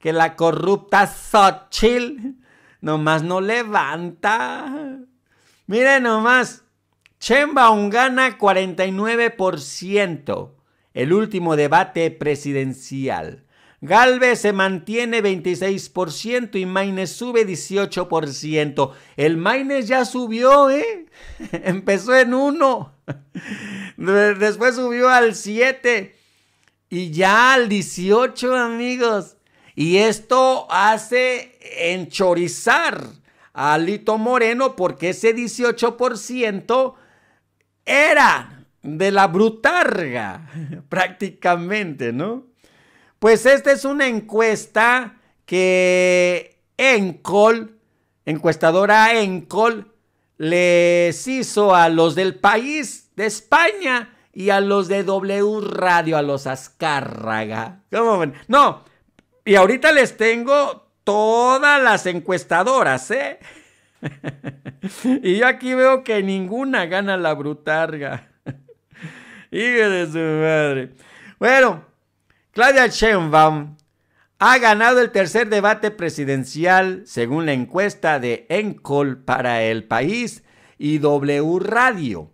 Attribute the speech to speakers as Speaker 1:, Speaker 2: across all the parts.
Speaker 1: que la corrupta Xochitl nomás no levanta. Miren nomás, Chemba gana 49%, el último debate presidencial. Galvez se mantiene 26% y Maines sube 18%. El Maines ya subió, ¿eh? Empezó en 1. Después subió al 7. Y ya al 18, amigos. Y esto hace enchorizar a Lito Moreno porque ese 18% era de la brutarga prácticamente, ¿no? Pues esta es una encuesta que Encol, encuestadora Encol, les hizo a los del país de España y a los de W Radio, a los Azcárraga. ¿Cómo No, y ahorita les tengo todas las encuestadoras, ¿eh? y yo aquí veo que ninguna gana la brutarga. Hijo de su madre. Bueno, Claudia Sheinbaum ha ganado el tercer debate presidencial según la encuesta de Encol para El País y W Radio.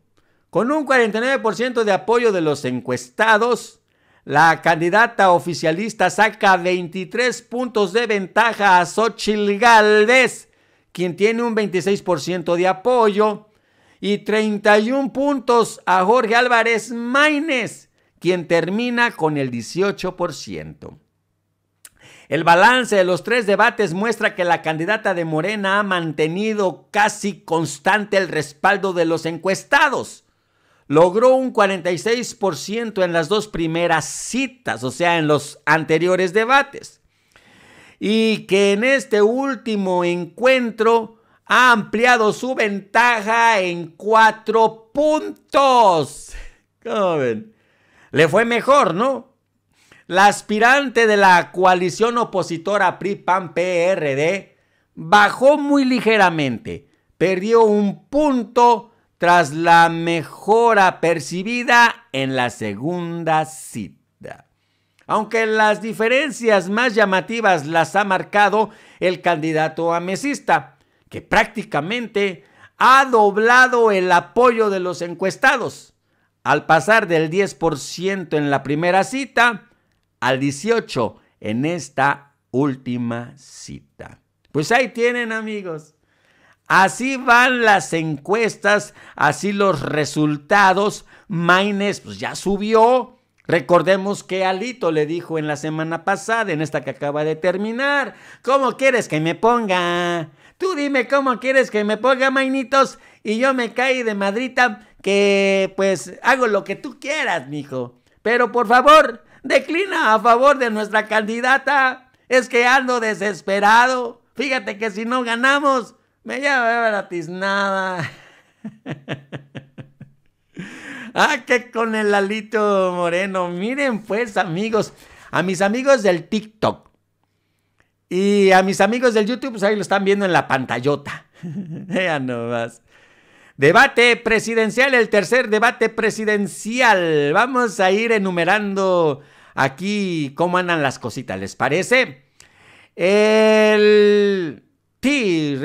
Speaker 1: Con un 49% de apoyo de los encuestados, la candidata oficialista saca 23 puntos de ventaja a Xochitl Gálvez, quien tiene un 26% de apoyo, y 31 puntos a Jorge Álvarez Maínez, quien termina con el 18%. El balance de los tres debates muestra que la candidata de Morena ha mantenido casi constante el respaldo de los encuestados, logró un 46% en las dos primeras citas, o sea, en los anteriores debates. Y que en este último encuentro ha ampliado su ventaja en cuatro puntos. ¿Cómo ven? Le fue mejor, ¿no? La aspirante de la coalición opositora PRI-PAN-PRD bajó muy ligeramente, perdió un punto tras la mejora percibida en la segunda cita. Aunque las diferencias más llamativas las ha marcado el candidato a mesista, que prácticamente ha doblado el apoyo de los encuestados, al pasar del 10% en la primera cita al 18% en esta última cita. Pues ahí tienen amigos. Así van las encuestas, así los resultados. Maines pues ya subió. Recordemos que Alito le dijo en la semana pasada, en esta que acaba de terminar, ¿cómo quieres que me ponga? Tú dime cómo quieres que me ponga, Mainitos, y yo me caí de madrita que pues hago lo que tú quieras, mijo. Pero por favor, declina a favor de nuestra candidata. Es que ando desesperado. Fíjate que si no ganamos, me llevé la ah, que con el alito moreno. Miren pues amigos, a mis amigos del TikTok y a mis amigos del YouTube, pues ahí lo están viendo en la pantallota. Vean nomás. Debate presidencial, el tercer debate presidencial. Vamos a ir enumerando aquí cómo andan las cositas, ¿les parece? El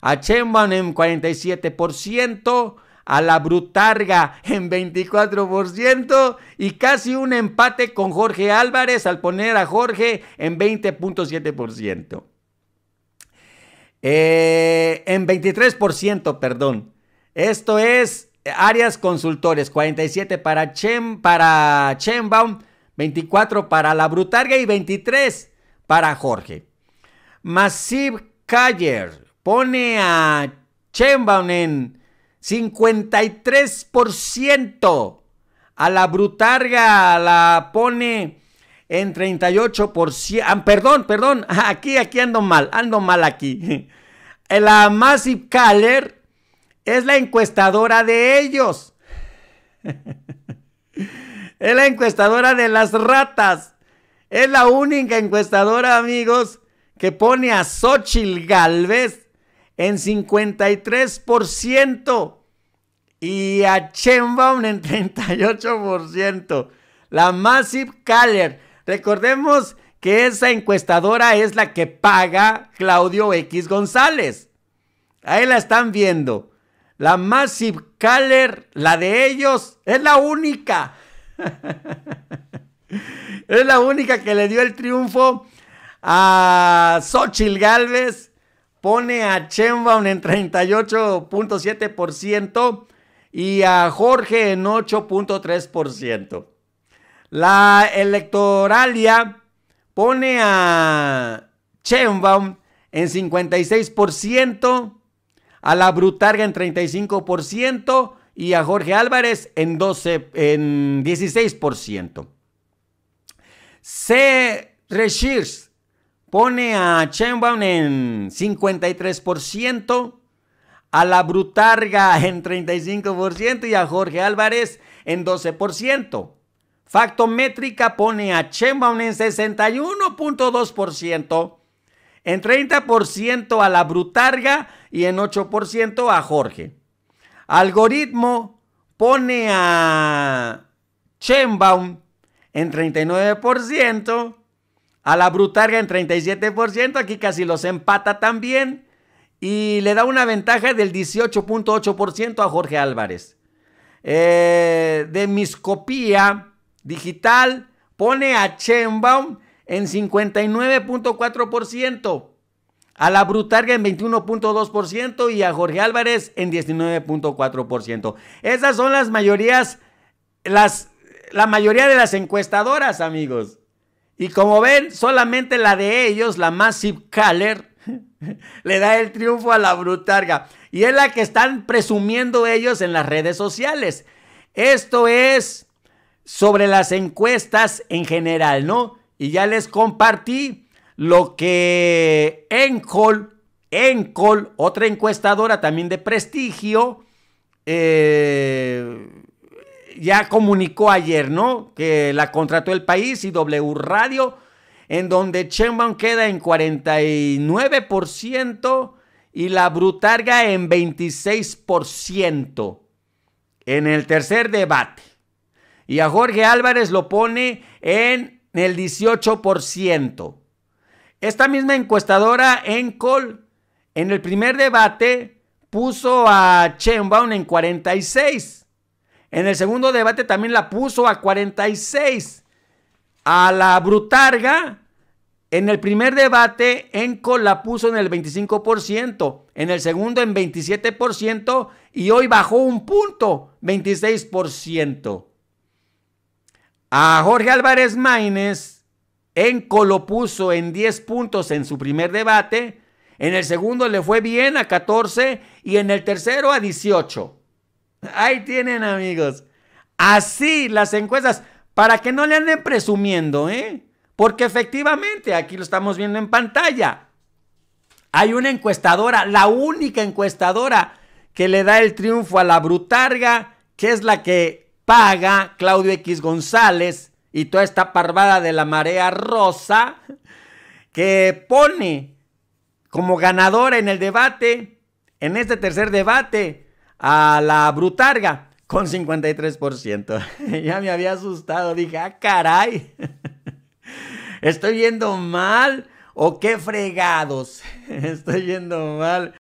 Speaker 1: a Chembaum en 47%, a la Brutarga en 24% y casi un empate con Jorge Álvarez al poner a Jorge en 20.7%. Eh, en 23%, perdón. Esto es áreas consultores, 47 para Chen para Chembaum, 24 para la Brutarga y 23 para Jorge. Massive Cayer pone a Chembaun en 53%, a la Brutarga la pone en 38%, ah, perdón, perdón, aquí, aquí ando mal, ando mal aquí. La Massive Caller es la encuestadora de ellos. Es la encuestadora de las ratas. Es la única encuestadora, amigos, que pone a Xochitl Galvez en 53% y a Chenbaum en 38%. La Massive Caller. Recordemos que esa encuestadora es la que paga Claudio X González. Ahí la están viendo. La Massive Caller, la de ellos, es la única. es la única que le dio el triunfo a Xochil Galvez pone a Chenbaum en 38.7% y a Jorge en 8.3%. La electoralia pone a Chenbaum en 56%, a la Brutarga en 35% y a Jorge Álvarez en, 12, en 16%. Se Reshirs pone a Chainbaum en 53%, a la Brutarga en 35% y a Jorge Álvarez en 12%. Factométrica pone a Chainbaum en 61.2%, en 30% a la Brutarga y en 8% a Jorge. Algoritmo pone a Chainbaum en 39%, a la Brutarga en 37%, aquí casi los empata también y le da una ventaja del 18.8% a Jorge Álvarez. Eh, de Miscopía Digital pone a Chenbaum en 59.4%, a la Brutarga en 21.2% y a Jorge Álvarez en 19.4%. Esas son las mayorías, las, la mayoría de las encuestadoras, amigos. Y como ven, solamente la de ellos, la Massive Caller, le da el triunfo a la Brutarga. Y es la que están presumiendo ellos en las redes sociales. Esto es sobre las encuestas en general, ¿no? Y ya les compartí lo que Encol, Encol, otra encuestadora también de prestigio, eh, ya comunicó ayer, ¿no? Que la contrató el país y W Radio, en donde Chenbaum queda en 49% y la Brutarga en 26% en el tercer debate. Y a Jorge Álvarez lo pone en el 18%. Esta misma encuestadora, Encol, en el primer debate puso a Chenbaum en 46 en el segundo debate también la puso a 46. A la Brutarga, en el primer debate, Enco la puso en el 25%, en el segundo en 27% y hoy bajó un punto, 26%. A Jorge Álvarez Maínez, Enco lo puso en 10 puntos en su primer debate, en el segundo le fue bien a 14 y en el tercero a 18. Ahí tienen, amigos. Así las encuestas, para que no le anden presumiendo, ¿eh? Porque efectivamente, aquí lo estamos viendo en pantalla. Hay una encuestadora, la única encuestadora que le da el triunfo a la brutarga, que es la que paga Claudio X González y toda esta parvada de la marea rosa, que pone como ganadora en el debate, en este tercer debate, a la Brutarga con 53%. ya me había asustado, dije, ah, caray, estoy yendo mal o qué fregados, estoy yendo mal.